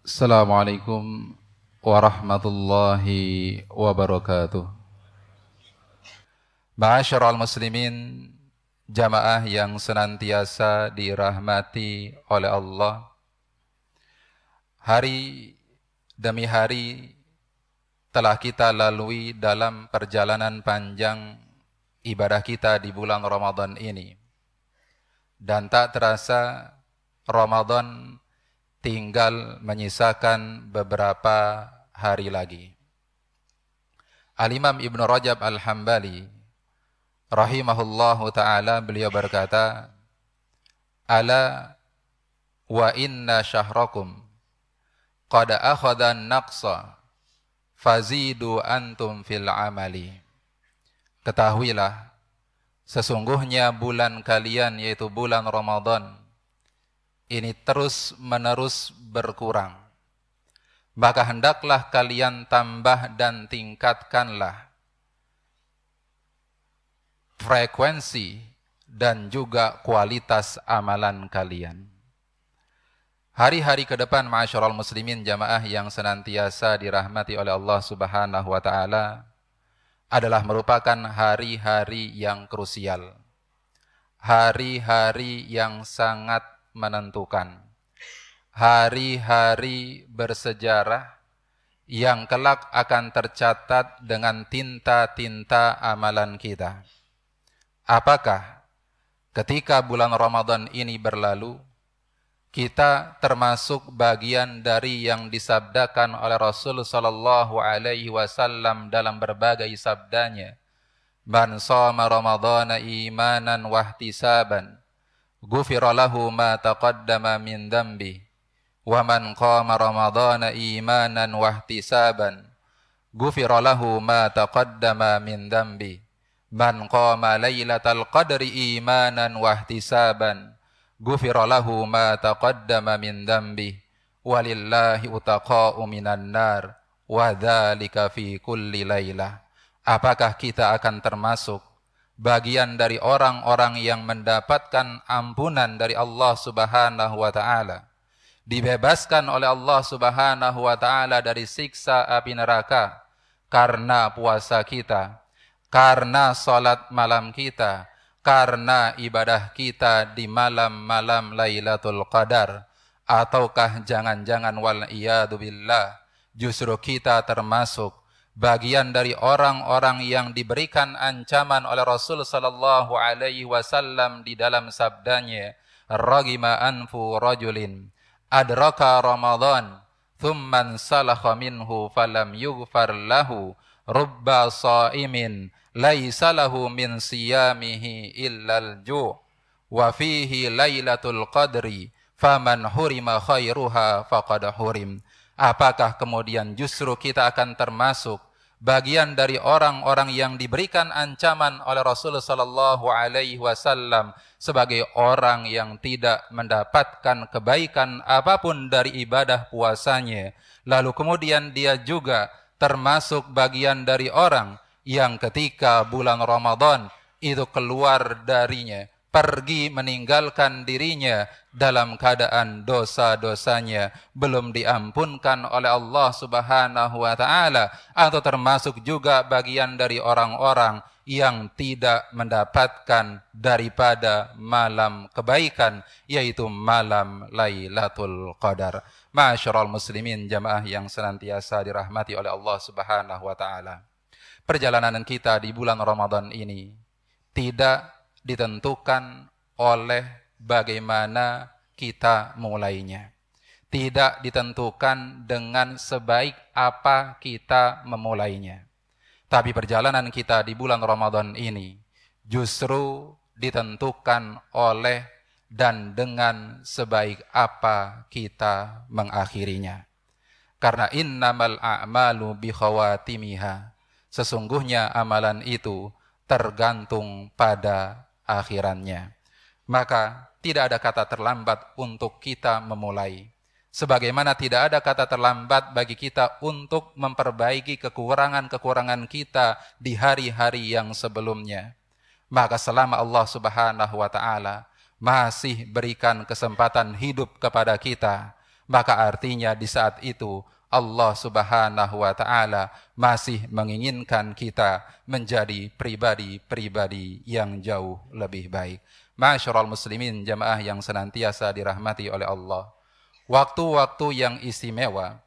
Assalamualaikum warahmatullahi wabarakatuh. Ma'asyiral muslimin, jamaah yang senantiasa dirahmati oleh Allah. Hari demi hari telah kita lalui dalam perjalanan panjang ibadah kita di bulan Ramadan ini. Dan tak terasa Ramadan tinggal menyisakan beberapa hari lagi. Al-Imam Ibn Rajab Al-Hambali rahimahullahu taala beliau berkata, "Ala wa inna syahrakum qad akhadha naqsa fazidu antum fil amali." Ketahuilah sesungguhnya bulan kalian yaitu bulan Ramadan ini terus-menerus berkurang. Maka hendaklah kalian tambah dan tingkatkanlah frekuensi dan juga kualitas amalan kalian. Hari-hari ke depan masyarakat muslimin jamaah yang senantiasa dirahmati oleh Allah Subhanahu wa taala adalah merupakan hari-hari yang krusial. Hari-hari yang sangat menentukan. Hari-hari bersejarah yang kelak akan tercatat dengan tinta-tinta amalan kita. Apakah ketika bulan Ramadan ini berlalu, kita termasuk bagian dari yang disabdakan oleh Rasul sallallahu alaihi wasallam dalam berbagai sabdanya man shoma imanan wahtisaban gufir ma taqaddama min dambi wa qama ramadhana imanan wa ihtisaban gufir lahu ma taqaddama min dambi man qama lailatal qadri imanan wa ihtisaban gufir lahu ma taqaddama min dambi walillahi utaqau minan nar wa fi kulli lailah apakah kita akan termasuk bagian dari orang-orang yang mendapatkan ampunan dari Allah Subhanahu wa taala. Dibebaskan oleh Allah Subhanahu wa taala dari siksa api neraka karena puasa kita, karena salat malam kita, karena ibadah kita di malam-malam Lailatul Qadar ataukah jangan-jangan wal iyadu billah justru kita termasuk bagian dari orang-orang yang diberikan ancaman oleh Rasul sallallahu alaihi wasallam di dalam sabdanya ragima anfu rajulin adraka ramadan thumma salakha minhu falam yughfar lahu rubba sa'imin laisa lahu min siyamihi illal ju' wa fihi lailatul qadri faman hurima khairuha faqad hurim apakah kemudian justru kita akan termasuk bagian dari orang-orang yang diberikan ancaman oleh Rasulullah sallallahu alaihi wasallam sebagai orang yang tidak mendapatkan kebaikan apapun dari ibadah puasanya. Lalu kemudian dia juga termasuk bagian dari orang yang ketika bulan Ramadan itu keluar darinya pergi meninggalkan dirinya dalam keadaan dosa-dosanya belum diampunkan oleh Allah Subhanahu wa taala atau termasuk juga bagian dari orang-orang yang tidak mendapatkan daripada malam kebaikan yaitu malam Lailatul Qadar. Masyarul muslimin jamaah yang senantiasa dirahmati oleh Allah Subhanahu wa taala. Perjalanan kita di bulan Ramadan ini tidak ditentukan oleh bagaimana kita mulainya. Tidak ditentukan dengan sebaik apa kita memulainya. Tapi perjalanan kita di bulan Ramadan ini justru ditentukan oleh dan dengan sebaik apa kita mengakhirinya. Karena innamal a'malu bikhawatimiha. Sesungguhnya amalan itu tergantung pada akhirannya. Maka tidak ada kata terlambat untuk kita memulai. Sebagaimana tidak ada kata terlambat bagi kita untuk memperbaiki kekurangan-kekurangan kita di hari-hari yang sebelumnya. Maka selama Allah Subhanahu wa taala masih berikan kesempatan hidup kepada kita, maka artinya di saat itu Allah Subhanahu wa taala masih menginginkan kita menjadi pribadi-pribadi yang jauh lebih baik. Masyarul muslimin jamaah yang senantiasa dirahmati oleh Allah. Waktu-waktu yang istimewa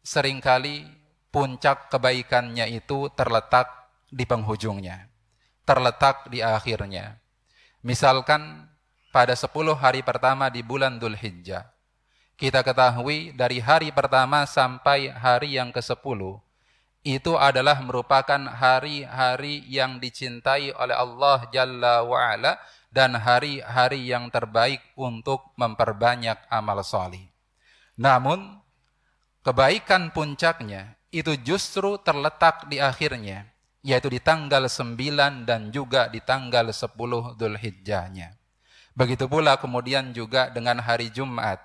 seringkali puncak kebaikannya itu terletak di penghujungnya, terletak di akhirnya. Misalkan pada 10 hari pertama di bulan hijjah kita ketahui dari hari pertama sampai hari yang ke-10 itu adalah merupakan hari-hari yang dicintai oleh Allah Jalla wa'ala dan hari-hari yang terbaik untuk memperbanyak amal soli. Namun, kebaikan puncaknya itu justru terletak di akhirnya, yaitu di tanggal 9 dan juga di tanggal 10 Dhul Hijjahnya. Begitu pula kemudian juga dengan hari Jumat,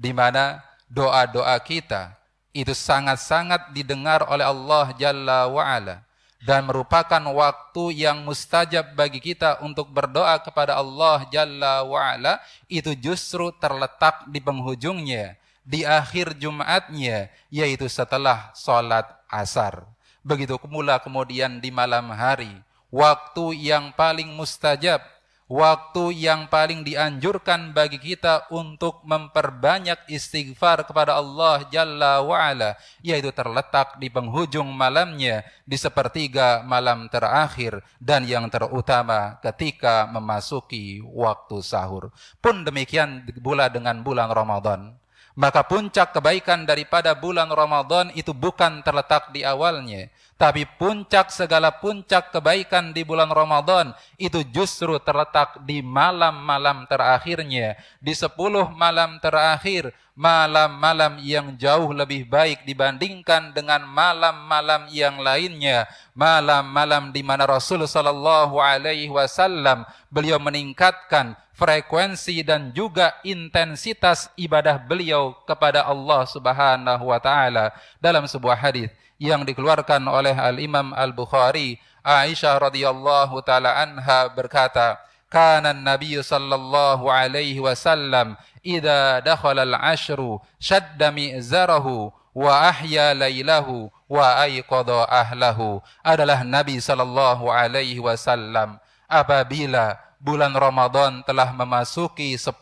di mana doa-doa kita itu sangat-sangat didengar oleh Allah Jalla wa'ala dan merupakan waktu yang mustajab bagi kita untuk berdoa kepada Allah Jalla wa'ala itu justru terletak di penghujungnya, di akhir Jumatnya, yaitu setelah sholat asar. Begitu pula kemudian di malam hari, waktu yang paling mustajab waktu yang paling dianjurkan bagi kita untuk memperbanyak istighfar kepada Allah Jalla wa'ala, yaitu terletak di penghujung malamnya, di sepertiga malam terakhir, dan yang terutama ketika memasuki waktu sahur. Pun demikian pula dengan bulan Ramadan. Maka puncak kebaikan daripada bulan Ramadan itu bukan terletak di awalnya, tapi puncak segala puncak kebaikan di bulan Ramadan itu justru terletak di malam-malam terakhirnya. Di sepuluh malam terakhir, malam-malam yang jauh lebih baik dibandingkan dengan malam-malam yang lainnya. Malam-malam di mana Rasulullah Sallallahu Alaihi Wasallam beliau meningkatkan frekuensi dan juga intensitas ibadah beliau kepada Allah Subhanahu wa taala dalam sebuah hadis yang dikeluarkan oleh Al Imam Al Bukhari Aisyah radhiyallahu taala anha berkata kana Nabi sallallahu alaihi wasallam idza dakhala al ashru shadda mizarahu wa ahya lailahu wa ayqadha ahlahu adalah Nabi sallallahu alaihi wasallam apabila bulan Ramadan telah memasuki 10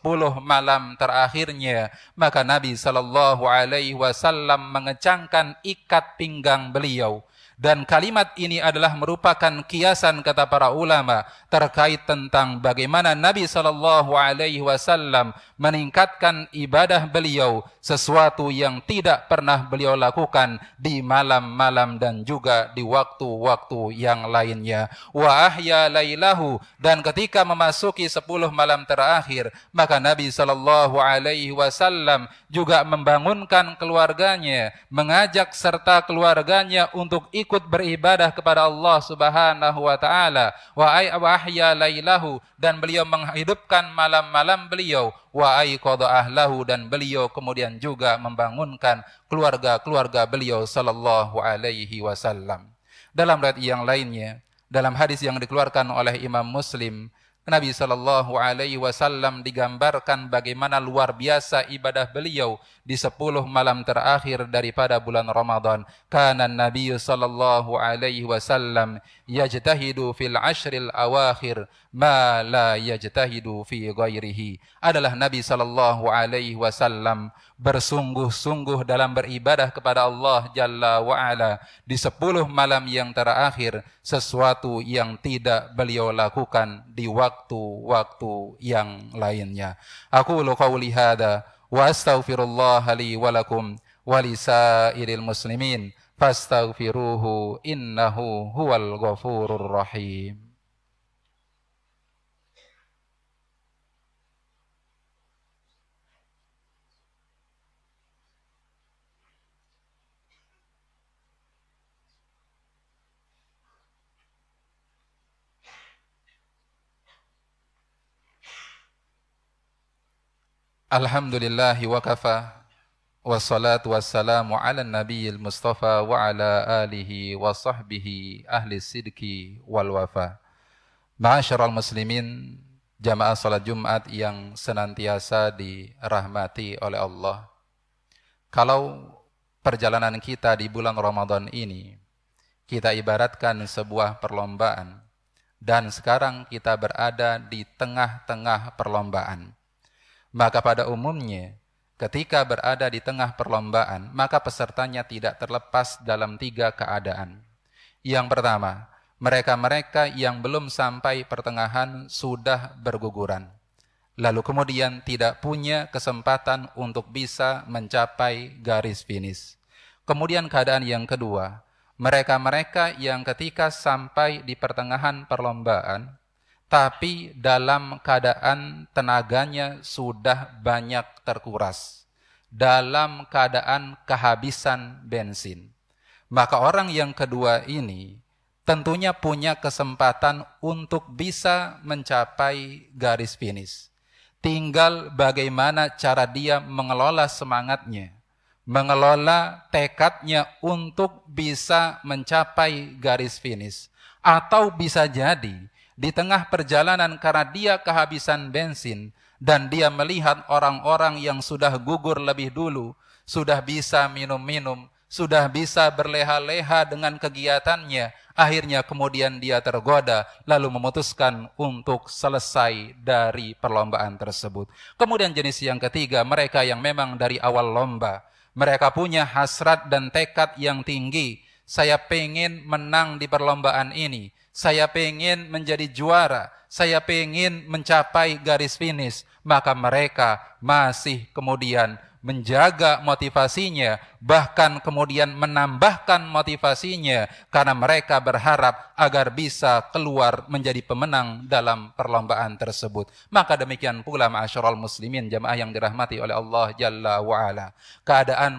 malam terakhirnya, maka Nabi Shallallahu alaihi wasallam mengecangkan ikat pinggang beliau. Dan kalimat ini adalah merupakan kiasan kata para ulama terkait tentang bagaimana Nabi Shallallahu alaihi wasallam meningkatkan ibadah beliau sesuatu yang tidak pernah beliau lakukan di malam-malam dan juga di waktu-waktu yang lainnya wa ahya lailahu dan ketika memasuki 10 malam terakhir maka Nabi sallallahu alaihi wasallam juga membangunkan keluarganya mengajak serta keluarganya untuk ikut beribadah kepada Allah Subhanahu wa taala wa ahya lailahu dan beliau menghidupkan malam-malam beliau wa wa ayqadha ahlahu dan beliau kemudian juga membangunkan keluarga-keluarga beliau sallallahu alaihi wasallam. Dalam riwayat yang lainnya, dalam hadis yang dikeluarkan oleh Imam Muslim Nabi sallallahu alaihi wasallam digambarkan bagaimana luar biasa ibadah beliau di sepuluh malam terakhir daripada bulan Ramadhan. Karena Nabi sallallahu alaihi wasallam yajtahidu fil ashril awakhir ma la yajtahidu fi ghairihi. Adalah Nabi sallallahu alaihi wasallam bersungguh-sungguh dalam beribadah kepada Allah Jalla wa'ala di sepuluh malam yang terakhir sesuatu yang tidak beliau lakukan di waktu-waktu yang lainnya. Aku qawli hadha wa astaghfirullah li walakum walisairil muslimin fastaghfiruhu innahu huwal ghafurur rahim. Alhamdulillahi wa kafa wassalatu wassalamu ala nabiyil mustafa wa ala alihi wa sahbihi ahli sidki wal wafa. Ma'asyiral muslimin, jamaah salat Jumat yang senantiasa dirahmati oleh Allah. Kalau perjalanan kita di bulan Ramadan ini kita ibaratkan sebuah perlombaan dan sekarang kita berada di tengah-tengah perlombaan maka pada umumnya, ketika berada di tengah perlombaan, maka pesertanya tidak terlepas dalam tiga keadaan. Yang pertama, mereka-mereka yang belum sampai pertengahan sudah berguguran. Lalu kemudian tidak punya kesempatan untuk bisa mencapai garis finish. Kemudian keadaan yang kedua, mereka-mereka yang ketika sampai di pertengahan perlombaan tapi dalam keadaan tenaganya sudah banyak terkuras, dalam keadaan kehabisan bensin. Maka orang yang kedua ini tentunya punya kesempatan untuk bisa mencapai garis finish. Tinggal bagaimana cara dia mengelola semangatnya, mengelola tekadnya untuk bisa mencapai garis finish, atau bisa jadi di tengah perjalanan karena dia kehabisan bensin dan dia melihat orang-orang yang sudah gugur lebih dulu, sudah bisa minum-minum, sudah bisa berleha-leha dengan kegiatannya, akhirnya kemudian dia tergoda lalu memutuskan untuk selesai dari perlombaan tersebut. Kemudian jenis yang ketiga, mereka yang memang dari awal lomba, mereka punya hasrat dan tekad yang tinggi, saya pengen menang di perlombaan ini, saya pengen menjadi juara, saya pengen mencapai garis finish, maka mereka masih kemudian menjaga motivasinya, bahkan kemudian menambahkan motivasinya karena mereka berharap agar bisa keluar menjadi pemenang dalam perlombaan tersebut. Maka demikian pula ma'asyiral muslimin jamaah yang dirahmati oleh Allah Jalla wa'ala. Keadaan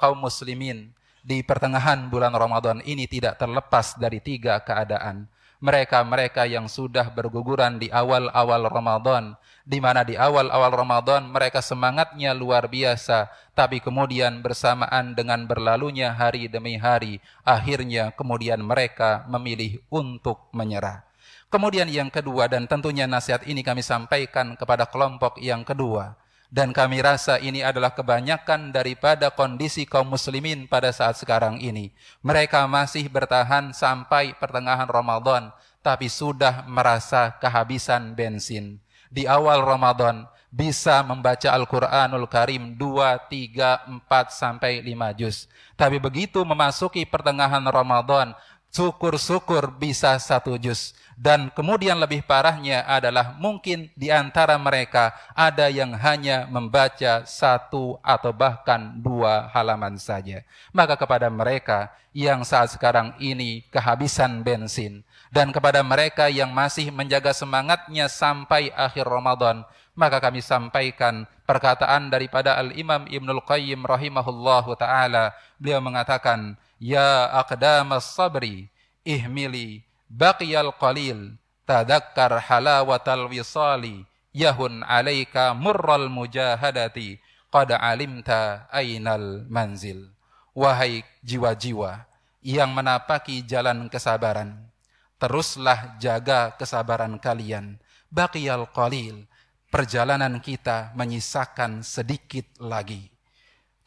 kaum muslimin di pertengahan bulan Ramadan ini tidak terlepas dari tiga keadaan. Mereka-mereka yang sudah berguguran di awal-awal Ramadan, di mana di awal-awal Ramadan mereka semangatnya luar biasa, tapi kemudian bersamaan dengan berlalunya hari demi hari, akhirnya kemudian mereka memilih untuk menyerah. Kemudian yang kedua dan tentunya nasihat ini kami sampaikan kepada kelompok yang kedua, dan kami rasa ini adalah kebanyakan daripada kondisi kaum muslimin pada saat sekarang ini. Mereka masih bertahan sampai pertengahan Ramadan, tapi sudah merasa kehabisan bensin. Di awal Ramadan bisa membaca Al-Qur'anul Karim 2, 3, 4 sampai 5 juz. Tapi begitu memasuki pertengahan Ramadan, syukur-syukur bisa satu juz. Dan kemudian lebih parahnya adalah mungkin di antara mereka ada yang hanya membaca satu atau bahkan dua halaman saja. Maka kepada mereka yang saat sekarang ini kehabisan bensin dan kepada mereka yang masih menjaga semangatnya sampai akhir Ramadan, maka kami sampaikan perkataan daripada Al-Imam Ibnul Qayyim rahimahullahu taala. Beliau mengatakan, ya aqdamas sabri ihmili baqiyal qalil tadakkar halawatal wisali yahun alaika murral mujahadati qad alimta ainal manzil wahai jiwa-jiwa yang menapaki jalan kesabaran teruslah jaga kesabaran kalian baqiyal qalil perjalanan kita menyisakan sedikit lagi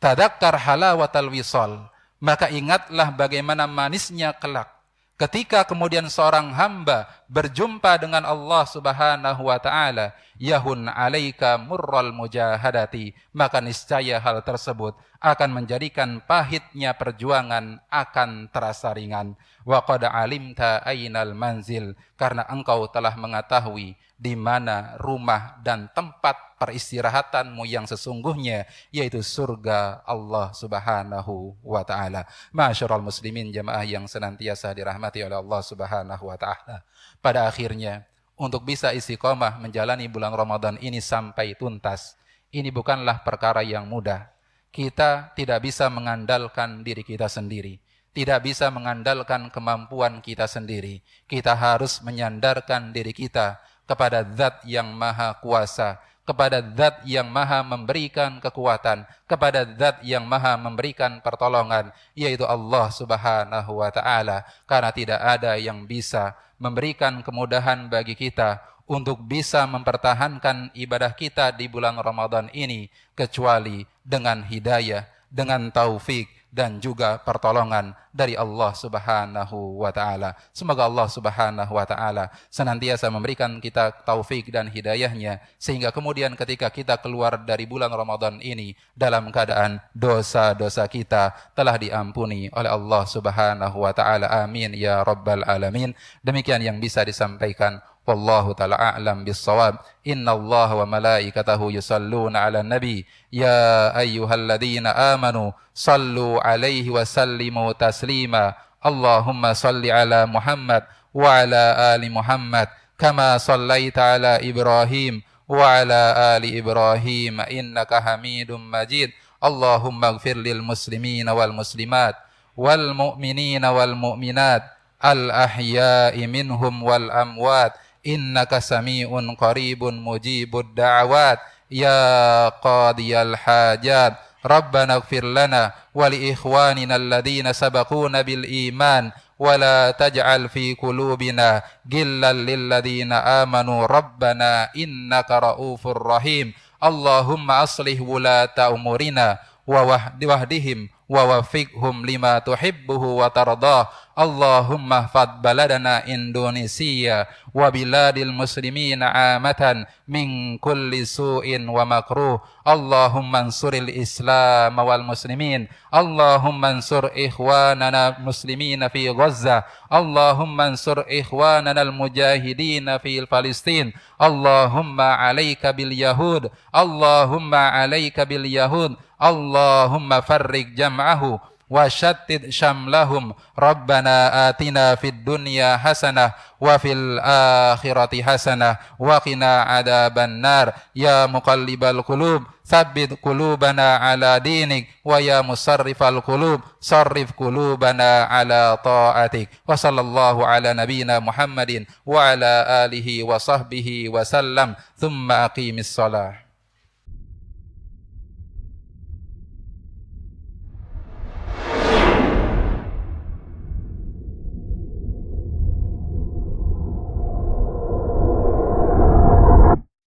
tadakkar halawatal wisal maka ingatlah bagaimana manisnya kelak ketika kemudian seorang hamba berjumpa dengan Allah Subhanahu wa taala yahun alaika murral mujahadati maka niscaya hal tersebut akan menjadikan pahitnya perjuangan akan terasa ringan wa qad alimta ainal manzil karena engkau telah mengetahui di mana rumah dan tempat peristirahatanmu yang sesungguhnya yaitu surga Allah Subhanahu wa taala. Masyarul muslimin jemaah yang senantiasa dirahmati oleh Allah Subhanahu wa taala pada akhirnya untuk bisa istiqomah menjalani bulan Ramadan ini sampai tuntas. Ini bukanlah perkara yang mudah. Kita tidak bisa mengandalkan diri kita sendiri, tidak bisa mengandalkan kemampuan kita sendiri. Kita harus menyandarkan diri kita kepada Zat yang Maha Kuasa, kepada zat yang maha memberikan kekuatan, kepada zat yang maha memberikan pertolongan, yaitu Allah subhanahu wa ta'ala. Karena tidak ada yang bisa memberikan kemudahan bagi kita untuk bisa mempertahankan ibadah kita di bulan Ramadan ini, kecuali dengan hidayah, dengan taufik, dan juga pertolongan dari Allah Subhanahu wa taala. Semoga Allah Subhanahu wa taala senantiasa memberikan kita taufik dan hidayahnya sehingga kemudian ketika kita keluar dari bulan Ramadan ini dalam keadaan dosa-dosa kita telah diampuni oleh Allah Subhanahu wa taala. Amin ya rabbal alamin. Demikian yang bisa disampaikan. Wallahu ta'ala a'lam bis-shawab. Innallaha wa malaikatahu yusalluna 'alan nabi. Ya ayyuhalladzina amanu sallu 'alaihi wa sallimu taslima. Allahumma salli 'ala Muhammad wa 'ala ali Muhammad kama sallaita 'ala Ibrahim wa 'ala ali Ibrahim innaka Hamidum Majid. Allahumma ighfir lil muslimina wal muslimat wal mu'minina wal mu'minat al ahya'i minhum wal amwat إنك سميع قريب مجيب الدعوات يا قاضي الحاجات ربنا اغفر لنا ولإخواننا الذين سبقونا بالإيمان ولا تجعل في قلوبنا غلا للذين آمنوا ربنا إنك رؤوف رحيم اللهم أصلح ولاة أمورنا ووهدهم ووفقهم لما تحبه وترضاه Allahumma fad baladana Indonesia wa biladil muslimina amatan min kulli su'in wa makruh. Allahumma ansuril Islam wal muslimin. Allahumma ansur ikhwanana muslimina fi Gaza. Allahumma ansur ikhwanana al-mujahidina fi Palestin. Allahumma alaika bil Allahumma alaika bil Allahumma farrik jam'ahu وشتت شملهم ربنا آتنا في الدنيا حسنة وفي الآخرة حسنة وقنا عذاب النار يا مقلب القلوب ثبت قلوبنا على دينك ويا مصرف القلوب صرف قلوبنا على طاعتك وصلى الله على نبينا محمد وعلى آله وصحبه وسلم ثم أقيم الصلاة